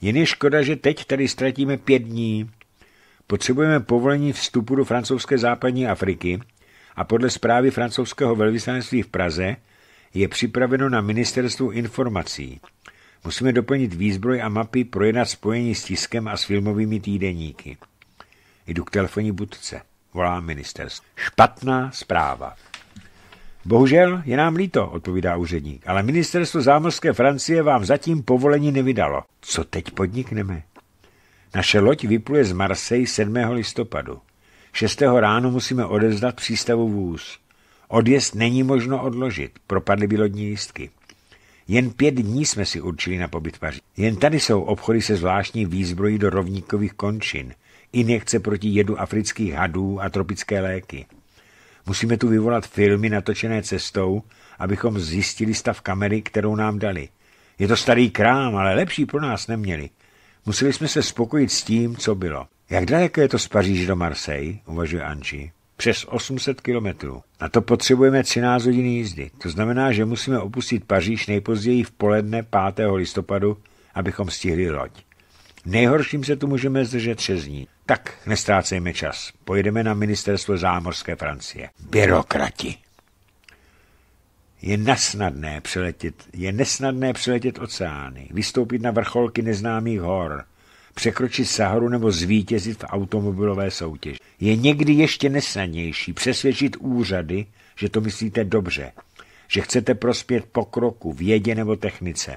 Jen je škoda, že teď tady ztratíme pět dní. Potřebujeme povolení vstupu do francouzské západní Afriky, a podle zprávy francouzského velvyslanectví v Praze je připraveno na ministerstvu informací. Musíme doplnit výzbroj a mapy, projednat spojení s tiskem a s filmovými týdeníky. Jdu k telefonní budce, volá ministerstvo. Špatná zpráva. Bohužel je nám líto, odpovídá úředník, ale ministerstvo zámořské Francie vám zatím povolení nevydalo. Co teď podnikneme? Naše loď vypluje z Marseille 7. listopadu. Šestého ráno musíme odevzdat přístavu vůz. Odjezd není možno odložit, propadly by lodní jistky. Jen pět dní jsme si určili na pobyt paří. Jen tady jsou obchody se zvláštní výzbrojí do rovníkových končin, injekce proti jedu afrických hadů a tropické léky. Musíme tu vyvolat filmy natočené cestou, abychom zjistili stav kamery, kterou nám dali. Je to starý krám, ale lepší pro nás neměli. Museli jsme se spokojit s tím, co bylo. Jak daleko je to z Paříž do Marseille, uvažuje Anči. Přes 800 kilometrů. Na to potřebujeme 13 hodin jízdy. To znamená, že musíme opustit Paříž nejpozději v poledne 5. listopadu, abychom stihli loď. V nejhorším se tu můžeme zdržet přes ní. Tak, nestrácejme čas. Pojedeme na ministerstvo zámořské Francie. Byrokrati. Je nasnadné přeletět, je nesnadné přeletět oceány, vystoupit na vrcholky neznámých hor, překročit Saharu nebo zvítězit v automobilové soutěži. Je někdy ještě nesnadnější přesvědčit úřady, že to myslíte dobře, že chcete prospět pokroku, vědě nebo technice.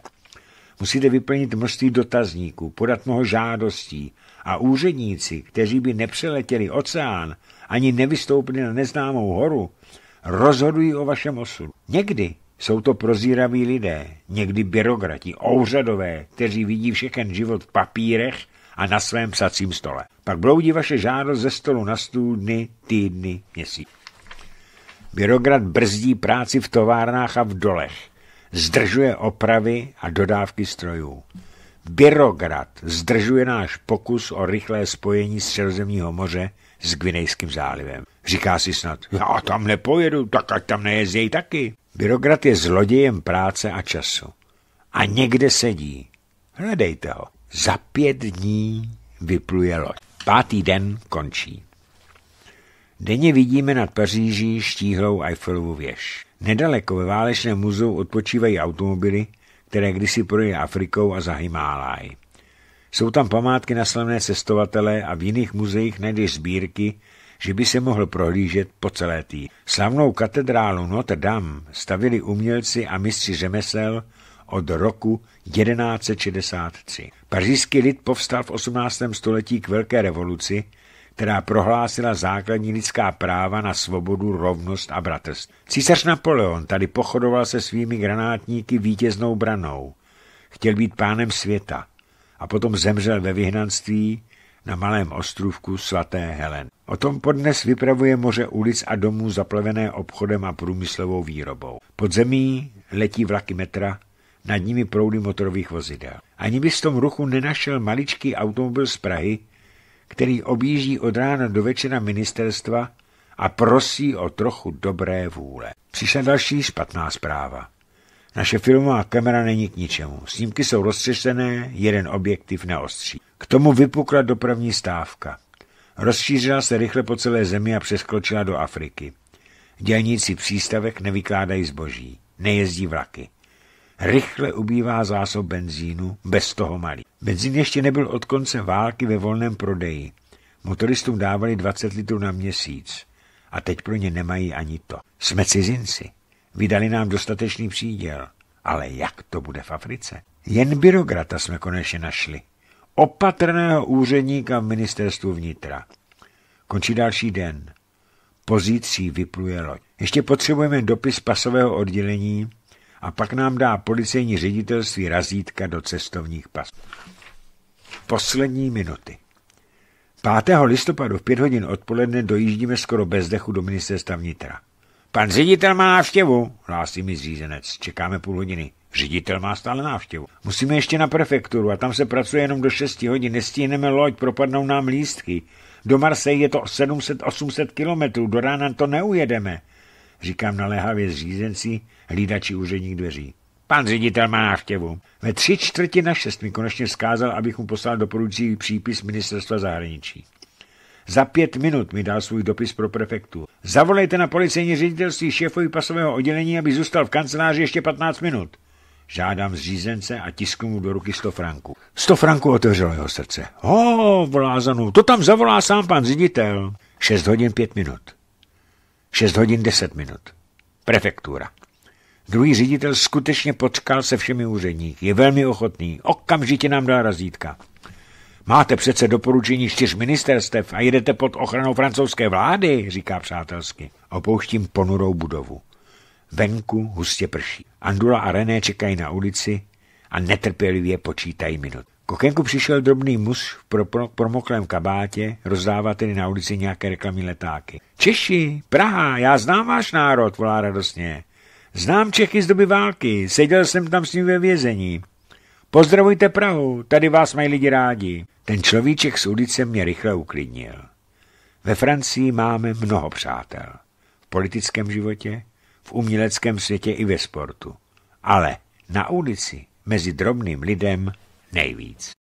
Musíte vyplnit množství dotazníků, podat mnoho žádostí a úředníci, kteří by nepřeletěli oceán ani nevystoupili na neznámou horu, rozhodují o vašem osudu. Někdy jsou to prozíraví lidé, někdy byrokrati, ouřadové, kteří vidí všechen život v papírech a na svém psacím stole. Pak bloudí vaše žádost ze stolu na stůl dny, týdny, měsíc. Byrokrat brzdí práci v továrnách a v dolech. Zdržuje opravy a dodávky strojů. Byrokrat zdržuje náš pokus o rychlé spojení Středozemního moře s Gvinejským zálivem. Říká si snad, já tam nepojedu, tak ať tam nejezděj taky. Byrokrat je zlodějem práce a času. A někde sedí. Hledejte ho. Za pět dní vypluje loď. Pátý den končí. Denně vidíme nad Paříží štíhlou Eiffelovu věž. Nedaleko ve válečném muzeu odpočívají automobily, které kdysi projeli Afrikou a za Himáláj. Jsou tam památky na slavné cestovatele a v jiných muzeích najdeš sbírky, že by se mohl prohlížet po celé tý. Slavnou katedrálu Notre Dame stavili umělci a mistři řemesel, od roku 1163. Pařížský lid povstal v 18. století k velké revoluci, která prohlásila základní lidská práva na svobodu, rovnost a bratrství. Císař Napoleon tady pochodoval se svými granátníky vítěznou branou. Chtěl být pánem světa a potom zemřel ve vyhnanství na malém ostrovku svaté Helen. O tom podnes vypravuje moře ulic a domů zaplavené obchodem a průmyslovou výrobou. Pod zemí letí vlaky metra, nad nimi proudy motorových vozidel. Ani by v tom ruchu nenašel maličký automobil z Prahy, který objíždí od rána do večera ministerstva a prosí o trochu dobré vůle. Přišla další špatná zpráva. Naše filmová kamera není k ničemu. Snímky jsou roztřešené, jeden objektiv neostří. K tomu vypukla dopravní stávka. Rozšířila se rychle po celé zemi a přeskočila do Afriky. Dělníci přístavek nevykládají zboží, nejezdí vlaky rychle ubývá zásob benzínu, bez toho malý. Benzín ještě nebyl od konce války ve volném prodeji. Motoristům dávali 20 litrů na měsíc a teď pro ně nemají ani to. Jsme cizinci, vydali nám dostatečný příděl, ale jak to bude v Africe? Jen byrokrata jsme konečně našli. Opatrného úředníka v ministerstvu vnitra. Končí další den. Pozítří vypluje loď. Ještě potřebujeme dopis pasového oddělení, a pak nám dá policejní ředitelství razítka do cestovních pasů. Poslední minuty. 5. listopadu v 5 hodin odpoledne dojíždíme skoro bez dechu do ministerstva vnitra. Pan ředitel má návštěvu, hlásí mi zřízenec. Čekáme půl hodiny. Ředitel má stále návštěvu. Musíme ještě na prefekturu a tam se pracuje jenom do 6 hodin. Nestíhneme loď, propadnou nám lístky. Do Marseille je to 700-800 kilometrů, do rána to neujedeme říkám naléhavě zřízenci, hlídači úředních dveří. Pan ředitel má návštěvu. Ve tři čtvrti na šest mi konečně vzkázal, abych mu poslal doporučující přípis ministerstva zahraničí. Za pět minut mi dal svůj dopis pro prefektu. Zavolejte na policejní ředitelství šéfovi pasového oddělení, aby zůstal v kanceláři ještě 15 minut. Žádám zřízence a tisknu mu do ruky 100 franků. 100 franků otevřelo jeho srdce. Ho, volá to tam zavolá sám pan ředitel. Šest hodin pět minut. 6 hodin 10 minut. Prefektura. Druhý ředitel skutečně potkal se všemi úředníky. Je velmi ochotný. Okamžitě nám dá razítka. Máte přece doporučení čtyř ministerstev a jedete pod ochranou francouzské vlády, říká přátelsky. Opouštím ponurou budovu. Venku hustě prší. Andula a René čekají na ulici a netrpělivě počítají minut. K okénku přišel drobný muž v pro, pro, promoklém kabátě, rozdávat tedy na ulici nějaké reklamní letáky. Češi, Praha, já znám váš národ, volá radostně. Znám Čechy z doby války, seděl jsem tam s ním ve vězení. Pozdravujte Prahu, tady vás mají lidi rádi. Ten človíček z ulice mě rychle uklidnil. Ve Francii máme mnoho přátel. V politickém životě, v uměleckém světě i ve sportu. Ale na ulici, mezi drobným lidem, Nejvíc.